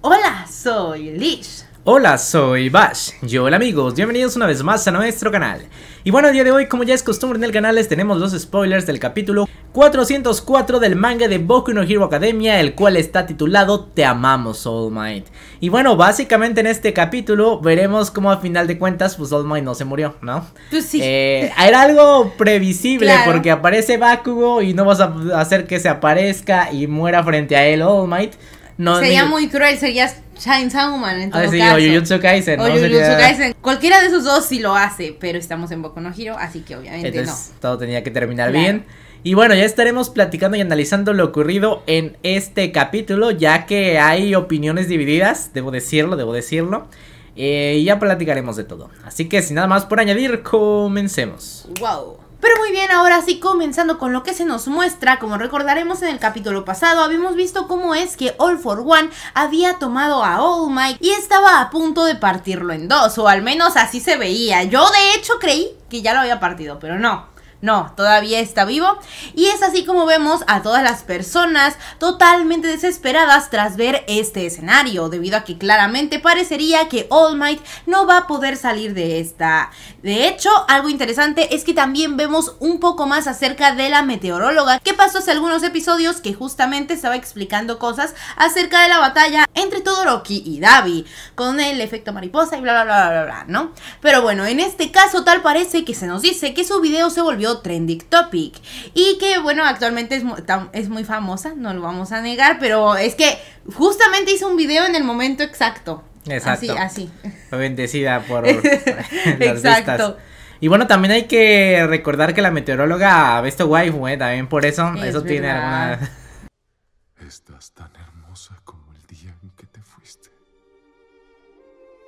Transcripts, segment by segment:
Hola, soy Lish Hola, soy Bash. Yo, hola amigos, bienvenidos una vez más a nuestro canal. Y bueno, el día de hoy, como ya es costumbre en el canal, les tenemos los spoilers del capítulo 404 del manga de Boku no Hero Academia, el cual está titulado Te amamos, All Might. Y bueno, básicamente en este capítulo veremos cómo a final de cuentas, pues All Might no se murió, ¿no? sí. Eh, era algo previsible porque aparece Bakugo y no vas a hacer que se aparezca y muera frente a él All Might. No, sería muy cruel, sería Shine Sauman en ah, todo ah, sí, O Jujutsu Kaisen. O Kaisen. Cualquiera de esos dos sí lo hace, pero estamos en Boku no así que obviamente Entonces, Todo tenía que terminar bien. Y bueno, ya estaremos platicando y analizando lo ocurrido en este capítulo, ya que hay opiniones divididas, debo decirlo, debo decirlo. Eh, y ya platicaremos de todo. Así que sin nada más por añadir, comencemos. ¡Wow! Pero muy bien, ahora sí, comenzando con lo que se nos muestra, como recordaremos en el capítulo pasado, habíamos visto cómo es que All for One había tomado a All Might y estaba a punto de partirlo en dos, o al menos así se veía. Yo de hecho creí que ya lo había partido, pero no. No, todavía está vivo. Y es así como vemos a todas las personas totalmente desesperadas tras ver este escenario, debido a que claramente parecería que All Might no va a poder salir de esta. De hecho, algo interesante es que también vemos un poco más acerca de la meteoróloga que pasó hace algunos episodios que justamente estaba explicando cosas acerca de la batalla entre Todoroki y Davi, con el efecto mariposa y bla bla bla bla bla, ¿no? Pero bueno, en este caso tal parece que se nos dice que su video se volvió Trending Topic. Y que, bueno, actualmente es, muy famosa, no lo vamos a negar, pero es que justamente hizo un video en el momento exacto. Exacto. Así, así. bendecida por las Exacto. Y bueno, también hay que recordar que la meteoróloga Besto wife, ¿eh? también por eso, eso tiene alguna... Estás tan hermosa como el día en que te fuiste.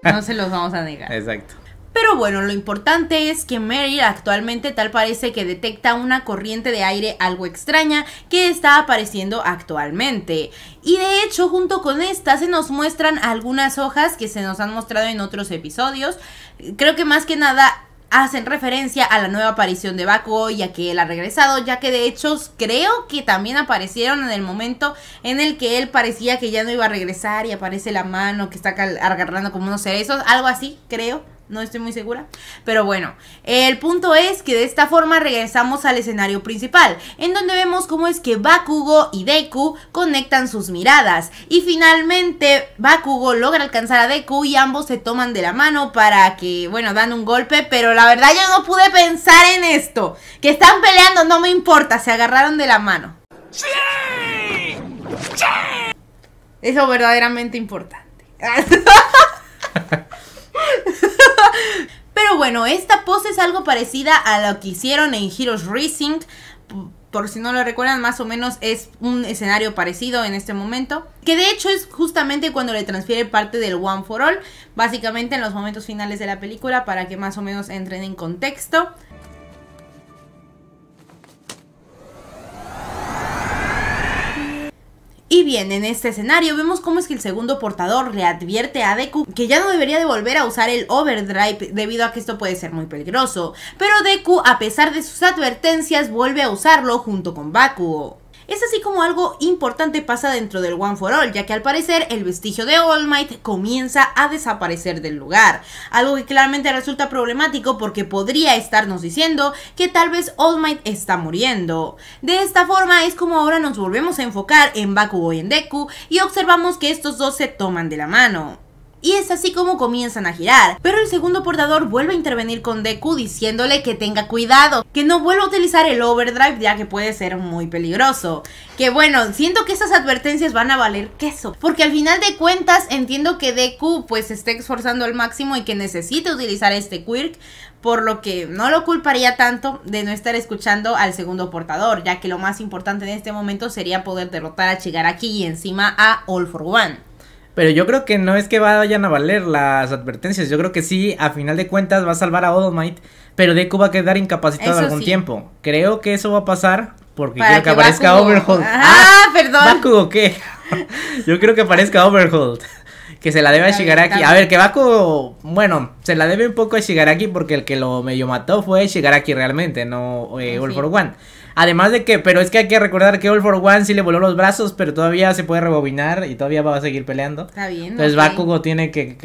No se los vamos a negar. Exacto. Pero bueno, lo importante es que Meryl actualmente tal parece que detecta una corriente de aire algo extraña que está apareciendo actualmente. Y de hecho, junto con esta se nos muestran algunas hojas que se nos han mostrado en otros episodios. Creo que más que nada hacen referencia a la nueva aparición de Baco y a que él ha regresado, ya que de hecho creo que también aparecieron en el momento en el que él parecía que ya no iba a regresar y aparece la mano que está agarrando como unos cerezos, algo así, creo. No estoy muy segura. Pero bueno, el punto es que de esta forma regresamos al escenario principal, en donde vemos cómo es que Bakugo y Deku conectan sus miradas. Y finalmente Bakugo logra alcanzar a Deku y ambos se toman de la mano para que, bueno, dan un golpe. Pero la verdad yo no pude pensar en esto. Que están peleando, no me importa, se agarraron de la mano. ¡Sí! ¡Sí! Eso verdaderamente importante. Pero bueno, esta pose es algo parecida a lo que hicieron en Heroes Racing. Por si no lo recuerdan, más o menos es un escenario parecido en este momento. Que de hecho es justamente cuando le transfiere parte del One for All. Básicamente en los momentos finales de la película para que más o menos entren en contexto. Y bien, en este escenario vemos cómo es que el segundo portador le advierte a Deku que ya no debería de volver a usar el Overdrive debido a que esto puede ser muy peligroso, pero Deku a pesar de sus advertencias vuelve a usarlo junto con Bakugo. Es así como algo importante pasa dentro del One for All, ya que al parecer el vestigio de All Might comienza a desaparecer del lugar, algo que claramente resulta problemático porque podría estarnos diciendo que tal vez All Might está muriendo. De esta forma es como ahora nos volvemos a enfocar en Bakugo y en Deku y observamos que estos dos se toman de la mano y es así como comienzan a girar. Pero el segundo portador vuelve a intervenir con Deku diciéndole que tenga cuidado, que no vuelva a utilizar el overdrive ya que puede ser muy peligroso. Que bueno, siento que esas advertencias van a valer queso, porque al final de cuentas entiendo que Deku pues se esté esforzando al máximo y que necesite utilizar este quirk, por lo que no lo culparía tanto de no estar escuchando al segundo portador, ya que lo más importante en este momento sería poder derrotar a Chigaraki y encima a All for One. Pero yo creo que no es que vayan a valer las advertencias. Yo creo que sí, a final de cuentas va a salvar a Odomite, Might. Pero Deku va a quedar incapacitado algún tiempo. Creo que eso va a pasar porque que, aparezca Overhold. Ah, perdón. o qué? yo creo que aparezca Overhold. Que se la debe llegar aquí. A ver, que Baku, bueno, se la debe un poco a Shigaraki porque el que lo medio mató fue Shigaraki realmente, no eh, ah, All for One. Además de que, pero es que hay que recordar que All for One sí le voló los brazos, pero todavía se puede rebobinar y todavía va a seguir peleando. Está bien. Entonces Bakugo tiene que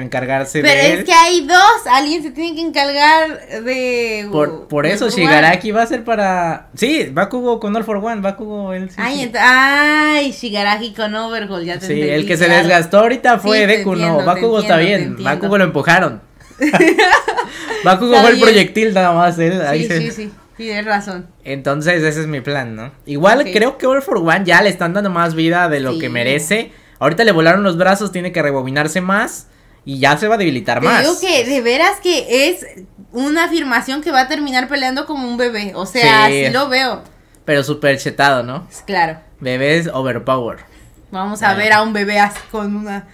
encargarse de. Pero es que hay dos, alguien se tiene que encargar de. Por, eso Shigaraki va a ser para. Sí, Bakugo con All for One, Bakugo él sí. Ay, Shigaraki con Overhaul, ya te Sí, el que se desgastó ahorita fue Deku, no. Bakugo está bien, Bakugo lo empujaron. Va jugar el proyectil nada más, ¿eh? sí, sí, sí. Tienes razón. Entonces, ese es mi plan, ¿no? Igual creo que All for One ya le están dando más vida de lo que merece. Ahorita le volaron los brazos, tiene que rebobinarse más y ya se va a debilitar más. creo que de veras que es una afirmación que va a terminar peleando como un bebé. O sea, así lo veo. Pero súper chetado, ¿no? Claro. Bebés overpower. Vamos a, ver a un bebé así con una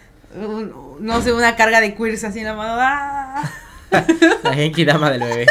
no sé, una carga de queers así en la mano. ¡Ah! la Genki Dama del bebé.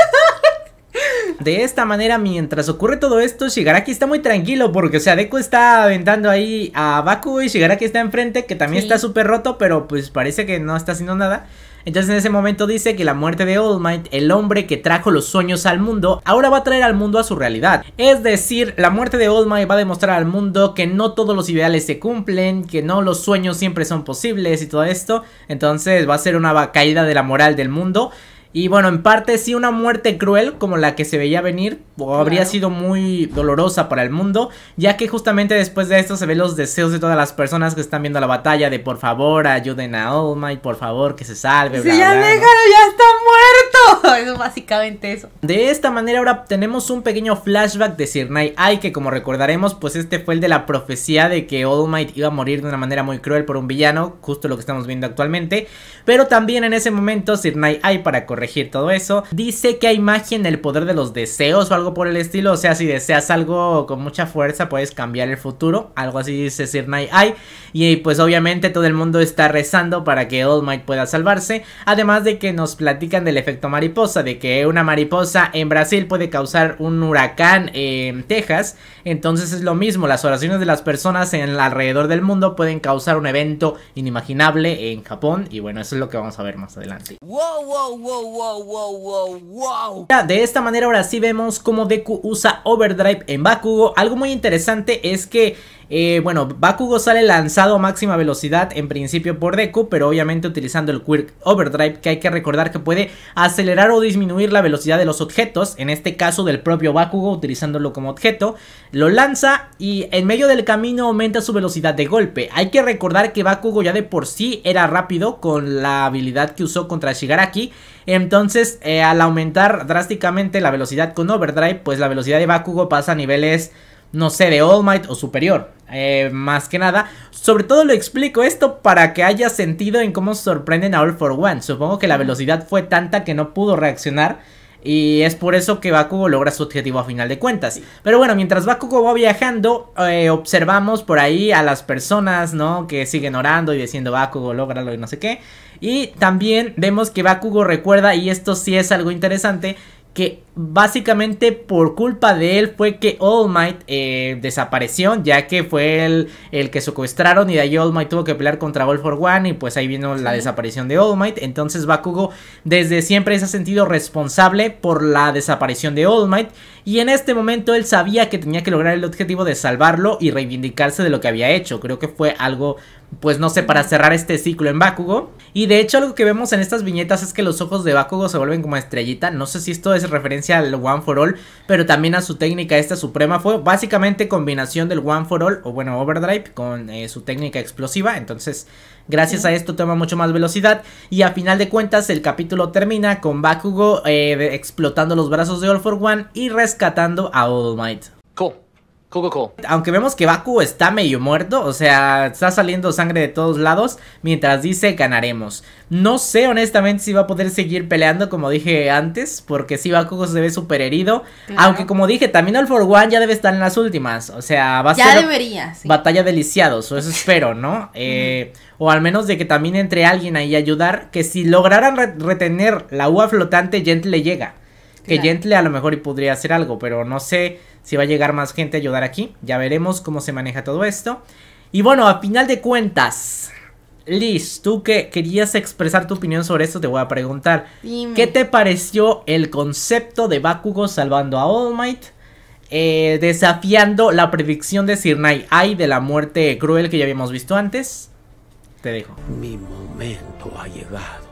De esta manera, mientras ocurre todo esto, Shigaraki está muy tranquilo porque, o sea, Deku está aventando ahí a Baku y Shigaraki está enfrente, que también está súper roto, pero pues parece que no está haciendo nada. Entonces en ese momento dice que la muerte de All Might, el hombre que trajo los sueños al mundo, ahora va a traer al mundo a su realidad. Es decir, la muerte de All Might va a demostrar al mundo que no todos los ideales se cumplen, que no los sueños siempre son posibles y todo esto. Entonces va a ser una caída de la moral del mundo. Y bueno, en parte sí una muerte cruel como la que se veía venir, o habría sido muy dolorosa para el mundo, ya que justamente después de esto se ven los deseos de todas las personas que están viendo la batalla de por favor ayuden a All Might, por favor que se salve. Sí, ya déjalo, ya está muerto es básicamente eso. De esta manera ahora tenemos un pequeño flashback de Sir Night Eye que como recordaremos pues este fue el de la profecía de que All Might iba a morir de una manera muy cruel por un villano, justo lo que estamos viendo actualmente. Pero también en ese momento Sir Night Eye para corregir todo eso dice que hay magia en el poder de los deseos o algo por el estilo, o sea si deseas algo con mucha fuerza puedes cambiar el futuro, algo así dice Sir Night Eye y pues obviamente todo el mundo está rezando para que All Might pueda salvarse, además de que nos platican del efecto mariposa de que una mariposa en Brasil puede causar un huracán en Texas. Entonces es lo mismo, las oraciones de las personas en el alrededor del mundo pueden causar un evento inimaginable en Japón. Y bueno, eso es lo que vamos a ver más adelante. De esta manera ahora sí vemos cómo Deku usa Overdrive en Bakugo. Algo muy interesante es que eh, bueno, Bakugo sale lanzado a máxima velocidad en principio por Deku, pero obviamente utilizando el Quirk Overdrive, que hay que recordar que puede acelerar o disminuir la velocidad de los objetos, en este caso del propio Bakugo utilizándolo como objeto, lo lanza y en medio del camino aumenta su velocidad de golpe. Hay que recordar que Bakugo ya de por sí era rápido con la habilidad que usó contra Shigaraki, entonces eh, al aumentar drásticamente la velocidad con Overdrive, pues la velocidad de Bakugo pasa a niveles no sé, de All Might o superior. Eh, más que nada, sobre todo lo explico esto para que haya sentido en cómo sorprenden a All for One. Supongo que la mm. velocidad fue tanta que no pudo reaccionar. Y es por eso que Bakugo logra su objetivo a final de cuentas. Pero bueno, mientras Bakugo va viajando, eh, observamos por ahí a las personas, ¿no? Que siguen orando y diciendo Bakugo, logralo y no sé qué. Y también vemos que Bakugo recuerda, y esto sí es algo interesante, que básicamente por culpa de él fue que All Might eh, desapareció, ya que fue el, el que secuestraron y de ahí All Might tuvo que pelear contra All for One y pues ahí vino la desaparición de All Might. Entonces Bakugo desde siempre se ha sentido responsable por la desaparición de All Might y en este momento él sabía que tenía que lograr el objetivo de salvarlo y reivindicarse de lo que había hecho. Creo que fue algo pues no sé, para cerrar este ciclo en Bakugo. Y de hecho algo que vemos en estas viñetas es que los ojos de Bakugo se vuelven como estrellita. No sé si esto es referencia al One for All, pero también a su técnica esta suprema. Fue básicamente combinación del One for All, o bueno, Overdrive, con eh, su técnica explosiva. Entonces Gracias a esto toma mucho más velocidad y a final de cuentas el capítulo termina con Bakugo eh, explotando los brazos de All for One y rescatando a All Might. Aunque vemos que Baku está medio muerto, o sea, está saliendo sangre de todos lados, mientras dice ganaremos. No sé honestamente si va a poder seguir peleando como dije antes, porque si Baku se ve súper herido, aunque como dije, también el For One ya debe estar en las últimas, o sea, va a ser batalla de o eso espero, ¿no? Eh, o al menos de que también entre alguien ahí a ayudar, que si lograran retener la uva flotante, Gentle le llega. Que Gentle a lo mejor y podría hacer algo, pero no sé si va a llegar más gente a ayudar aquí. Ya veremos cómo se maneja todo esto. Y bueno, a final de cuentas, Liz, tú que querías expresar tu opinión sobre esto, te voy a preguntar. ¿Qué te pareció el concepto de Bakugo salvando a All Might? Eh, desafiando la predicción de Nai Ay de la muerte cruel que ya habíamos visto antes. Te dejo. Mi momento ha llegado.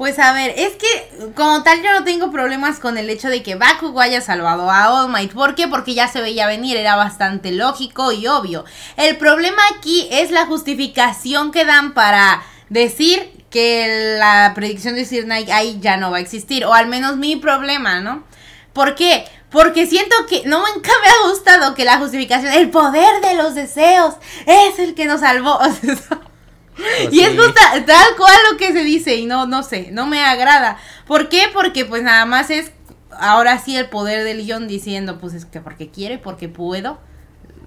Pues a ver, es que como tal yo no tengo problemas con el hecho de que Bakugo haya salvado a All Might. ¿Por qué? Porque ya se veía venir, era bastante lógico y obvio. El problema aquí es la justificación que dan para decir que la predicción de Sir Night ahí ya no va a existir. O al menos mi problema, ¿no? ¿Por qué? Porque siento que no me ha gustado que la justificación, el poder de los deseos, es el que nos salvó y es tal, tal cual lo que se dice y no, no sé, no me agrada. ¿Por qué? Porque pues nada más es ahora sí el poder del guión diciendo pues es que porque quiere, porque puedo,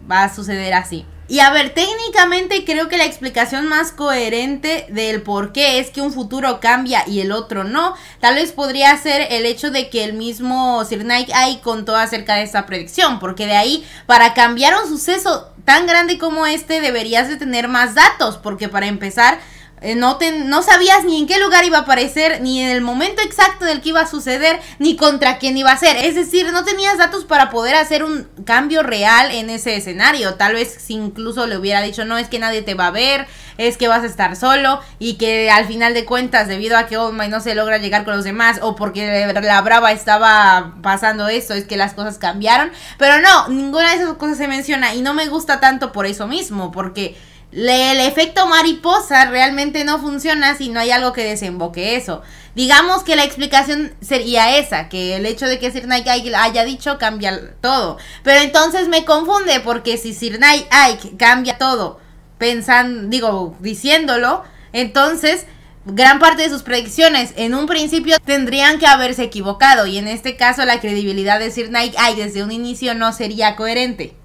va a suceder así. Y a ver, técnicamente creo que la explicación más coherente del por qué es que un futuro cambia y el otro no, tal vez podría ser el hecho de que el mismo Sir Nike ahí contó acerca de esa predicción, porque de ahí para cambiar un suceso tan grande como este deberías de tener más datos, porque para empezar eh, no, no sabías ni en qué lugar iba a aparecer, ni en el momento exacto del que iba a suceder, ni contra quién iba a ser. Es decir, no tenías datos para poder hacer un cambio real en ese escenario. Tal vez si incluso le hubiera dicho, no, es que nadie te va a ver, es que vas a estar solo, y que al final de cuentas, debido a que Old no se logra llegar con los demás, o porque la brava estaba pasando esto, es que las cosas cambiaron. Pero no, ninguna de esas cosas se menciona, y no me gusta tanto por eso mismo, porque el efecto mariposa realmente no funciona si no hay algo que desemboque eso. Digamos que la explicación sería esa, que el hecho de que Sir Nike haya dicho cambia todo. Pero entonces me confunde porque si Sir Nike cambia todo, pensando, digo, diciéndolo, entonces gran parte de sus predicciones en un principio tendrían que haberse equivocado y en este caso la credibilidad de Sir Nike desde un inicio no sería coherente.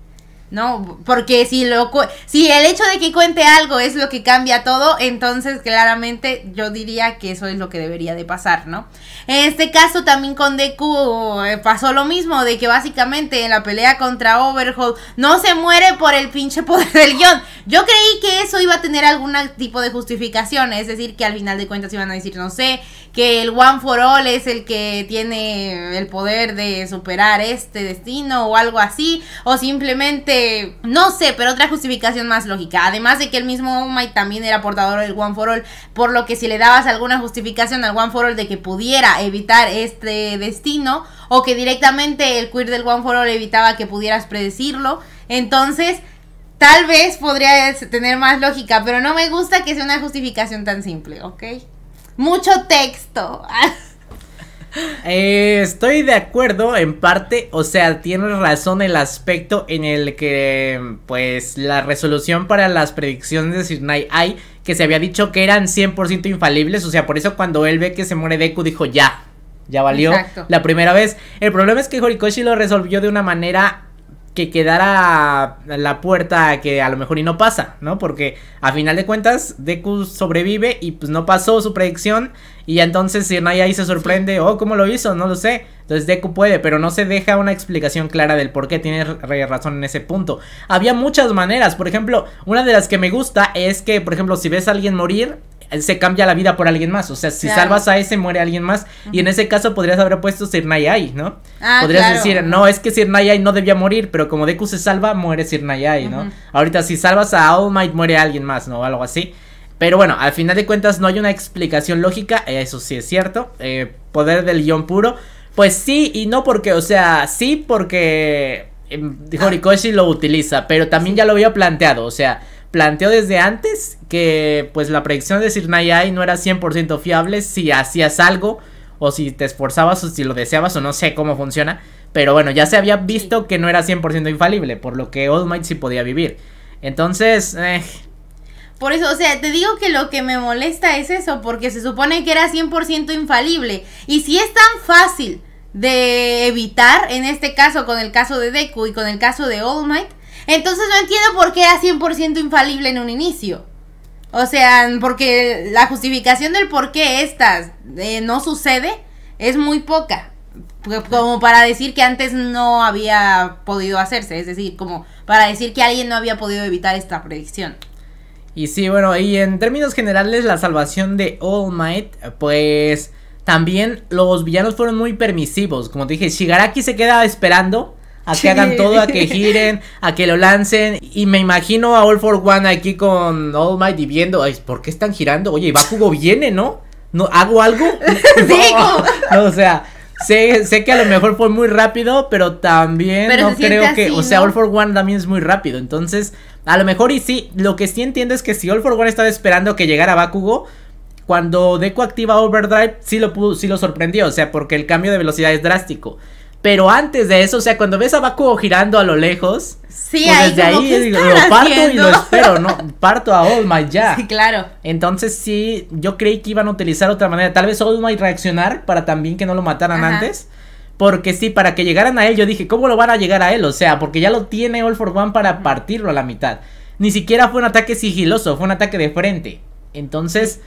¿no? Porque si lo si el hecho de que cuente algo es lo que cambia todo, entonces claramente yo diría que eso es lo que debería de pasar, ¿no? En este caso también con Deku eh, pasó lo mismo, de que básicamente en la pelea contra Overhaul no se muere por el pinche poder del guión. Yo creí que eso iba a tener algún tipo de justificación, es decir, que al final de cuentas iban a decir, no sé, que el One for All es el que tiene el poder de superar este destino o algo así, o simplemente no sé, pero otra justificación más lógica. Además de que el mismo oh Mike también era portador del One for All, por lo que si le dabas alguna justificación al One for All de que pudiera evitar este destino, o que directamente el queer del One for All evitaba que pudieras predecirlo, entonces tal vez podría tener más lógica, pero no me gusta que sea una justificación tan simple, ¿ok? Mucho texto. Eh, estoy de acuerdo en parte, o sea, tienes razón el aspecto en el que, pues, la resolución para las predicciones de Sidney hay que se había dicho que eran 100% infalibles, o sea, por eso cuando él ve que se muere Deku dijo ya, ya valió la primera vez. El problema es que Horikoshi lo resolvió de una manera que quedara la puerta que a lo mejor y no pasa, ¿no? Porque a final de cuentas Deku sobrevive y pues no pasó su predicción y entonces Sirnaya ahí se sorprende, oh, ¿cómo lo hizo? No lo sé. Entonces Deku puede, pero no se deja una explicación clara del por qué tiene razón en ese punto. Había muchas maneras, por ejemplo, una de las que me gusta es que, por ejemplo, si ves a alguien morir, se cambia la vida por alguien más. O sea, si salvas a ese, muere alguien más. Y en ese caso podrías haber puesto Sir Nayai, ¿no? Ah, podrías decir, no, es que Sir Nayai no debía morir, pero como Deku se salva, muere Sir Nayai, ¿no? Ahorita, si salvas a All Might, muere alguien más, ¿no? O algo así. Pero bueno, al final de cuentas no hay una explicación lógica, eso sí es cierto. Eh, poder del guión puro. Pues sí y no porque, o sea, sí porque em, ah. Horikoshi lo utiliza, pero también ya lo había planteado, o sea planteó desde antes que pues la predicción de Sir Nayai no era 100% fiable si hacías algo o si te esforzabas o si lo deseabas o no sé cómo funciona, pero bueno, ya se había visto que no era 100% infalible, por lo que All Might sí podía vivir. Entonces, eh. Por eso, o sea, te digo que lo que me molesta es eso, porque se supone que era 100% infalible. Y si es tan fácil de evitar, en este caso con el caso de Deku y con el caso de All Might, entonces no entiendo por qué era 100% infalible en un inicio. O sea, porque la justificación del por qué estas eh, no sucede es muy poca. Como para decir que antes no había podido hacerse. Es decir, como para decir que alguien no había podido evitar esta predicción. Y sí, bueno, y en términos generales, la salvación de All Might, pues también los villanos fueron muy permisivos. Como te dije, Shigaraki se queda esperando a que hagan todo, a que giren, a que lo lancen. Y me imagino a All for One aquí con All Might y viendo, ¿por qué están girando? Oye, y Bakugo viene, ¿no? ¿No ¿Hago algo? No, o sea, sé, sé que a lo mejor fue muy rápido, pero también no creo que, o sea, All for One también es muy rápido. Entonces, a lo mejor y sí, lo que sí entiendo es que si All for One estaba esperando que llegara Bakugo, cuando Deku activa Overdrive, sí lo, pudo, sí lo sorprendió, o sea, porque el cambio de velocidad es drástico. Pero antes de eso, o sea, cuando ves a Bakugo girando a lo lejos, sí, pues, desde ahí digo, lo parto y lo espero, ¿no? Parto a All Might ya. Sí, claro. Entonces sí, yo creí que iban a utilizar otra manera. Tal vez All Might reaccionar para también que no lo mataran antes. Porque sí, para que llegaran a él, yo dije, ¿cómo lo van a llegar a él? O sea, porque ya lo tiene All for One para partirlo a la mitad. Ni siquiera fue un ataque sigiloso, fue un ataque de frente. Entonces,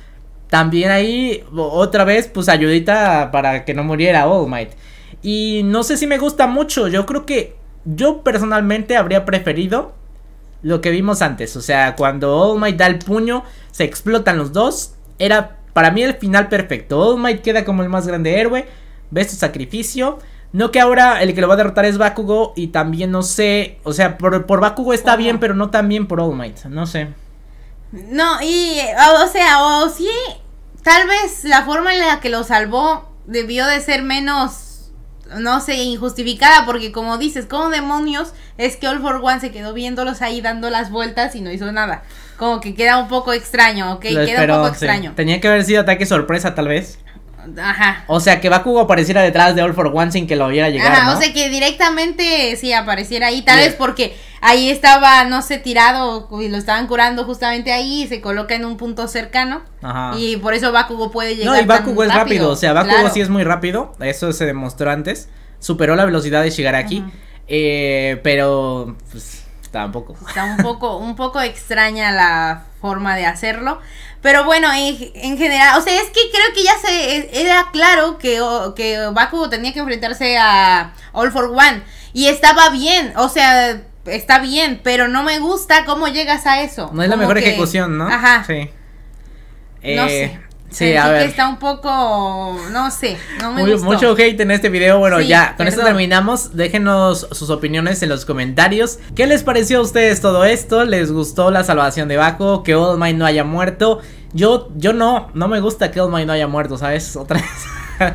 también ahí, otra vez, pues ayudita para que no muriera All Might. Y no sé si me gusta mucho. Yo creo que yo personalmente habría preferido lo que vimos antes. O sea, cuando All Might da el puño, se explotan los dos. Era para mí el final perfecto. All Might queda como el más grande héroe. Ve su sacrificio. No que ahora el que lo va a derrotar es Bakugo y también no sé, o sea, por, por Bakugo está bien, pero no tan bien por All Might, no sé. No, y, o sea, o sí, tal vez la forma en la que lo salvó debió de ser menos no sé, injustificada, porque como dices, ¿cómo demonios es que All for One se quedó viéndolos ahí dando las vueltas y no hizo nada? Como que queda un poco extraño, ¿ok? queda un poco extraño. Tenía que haber sido ataque sorpresa, tal vez. Ajá. O sea, que Bakugo apareciera detrás de All for One sin que lo hubiera llegado ¿no? o sea, que directamente sí apareciera ahí, tal vez porque ahí estaba, no sé, tirado y lo estaban curando justamente ahí y se coloca en un punto cercano. Y por eso Bakugo puede llegar. No, y Bakugo es rápido. o sea, Bakugo sí es muy rápido, eso se demostró antes. Superó la velocidad de Shigaraki, aquí, eh, pero pues, tampoco. Está un poco, un poco extraña la forma de hacerlo. Pero bueno, en, general, o sea, es que creo que ya se e, era claro que, que Bakugo tenía que enfrentarse a All for One. Y estaba bien, o sea, está bien, pero no me gusta cómo llegas a eso. No es la mejor ejecución, ¿no? Ajá. Sí. no eh, sé. Sí, a ver. que está un poco, no sé, Mucho hate en este video, bueno, ya, con esto terminamos, déjenos sus opiniones en los comentarios. ¿Qué les pareció a ustedes todo esto? ¿Les gustó la salvación de Baco? ¿Que Old Mind no haya muerto? Yo, yo no, no me gusta que Old Mind no haya muerto, ¿sabes? Otra vez.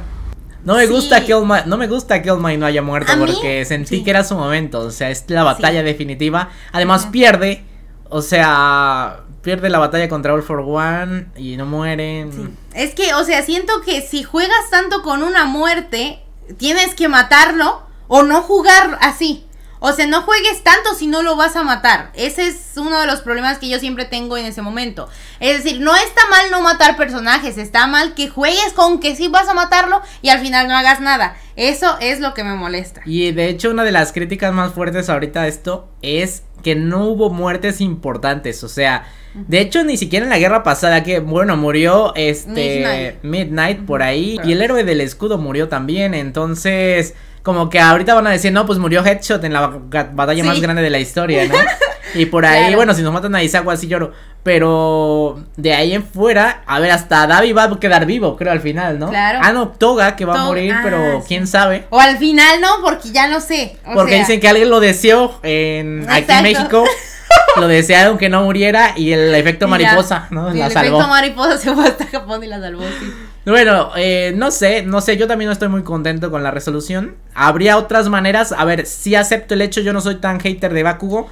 No me gusta que All no me gusta que no haya muerto porque sentí que era su momento, o sea, es la batalla definitiva. Además pierde, o sea, pierde la batalla contra All for One y no mueren. Es que, o sea, siento que si juegas tanto con una muerte, tienes que matarlo o no jugar así. O sea, no juegues tanto si no lo vas a matar. Ese es uno de los problemas que yo siempre tengo en ese momento. Es decir, no está mal no matar personajes, está mal que juegues con que sí vas a matarlo y al final no hagas nada. Eso es lo que me molesta. Y de hecho, una de las críticas más fuertes ahorita de esto es que no hubo muertes importantes. O sea, de hecho, ni siquiera en la guerra pasada, que bueno, murió este Midnight, por ahí. Y el héroe del escudo murió también. Entonces, como que ahorita van a decir, no, pues murió Headshot en la batalla más grande de la historia, ¿no? Y por ahí, bueno, si nos matan a Isaac, así lloro. Pero de ahí en fuera, a ver, hasta Davi va a quedar vivo, creo, al final, ¿no? Claro. Ah, no, Toga, que va a morir, ah, pero quién sabe. O al final no, porque ya no sé. porque dicen que alguien lo deseó en, aquí en México. lo desearon que no muriera y el efecto mariposa, ¿no? el efecto mariposa se fue hasta Japón y la salvó, sí. Bueno, eh, no sé, no sé, yo también no estoy muy contento con la resolución. Habría otras maneras, a ver, sí acepto el hecho, yo no soy tan hater de Bakugo,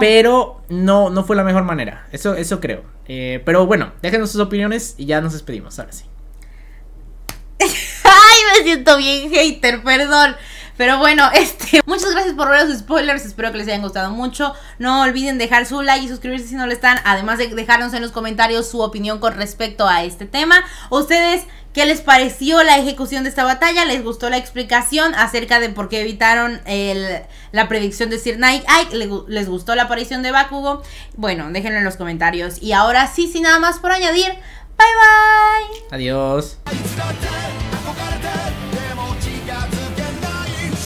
pero no, no fue la mejor manera, eso, eso creo. Eh, pero bueno, déjenos sus opiniones y ya nos despedimos, ahora sí. Ay, me siento bien hater, perdón. Pero bueno, este, muchas gracias por ver los spoilers. Espero que les hayan gustado mucho. No olviden dejar su like y suscribirse si no lo están. Además de dejarnos en los comentarios su opinión con respecto a este tema. Ustedes, ¿qué les pareció la ejecución de esta batalla? ¿Les gustó la explicación acerca de por qué evitaron la predicción de Sir night Ay, ¿Les gustó la aparición de Bakugo? Bueno, déjenlo en los comentarios. Y ahora sí, sin nada más por añadir. Bye bye. Adiós.